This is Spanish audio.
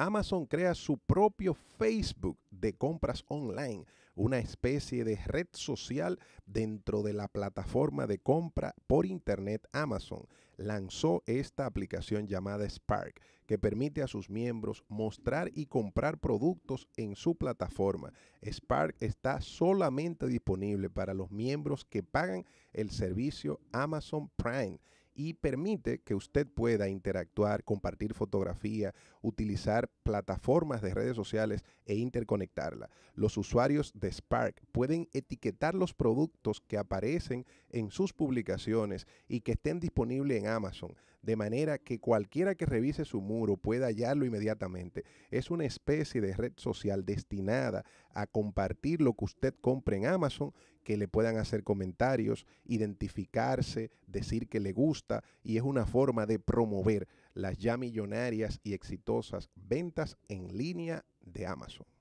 Amazon crea su propio Facebook de compras online, una especie de red social dentro de la plataforma de compra por Internet Amazon. Lanzó esta aplicación llamada Spark, que permite a sus miembros mostrar y comprar productos en su plataforma. Spark está solamente disponible para los miembros que pagan el servicio Amazon Prime y permite que usted pueda interactuar, compartir fotografía, utilizar plataformas de redes sociales e interconectarla. Los usuarios de Spark pueden etiquetar los productos que aparecen en sus publicaciones y que estén disponibles en Amazon, de manera que cualquiera que revise su muro pueda hallarlo inmediatamente. Es una especie de red social destinada a compartir lo que usted compre en Amazon, que le puedan hacer comentarios, identificarse, decir que le gusta y es una forma de promover las ya millonarias y exitosas ventas en línea de Amazon.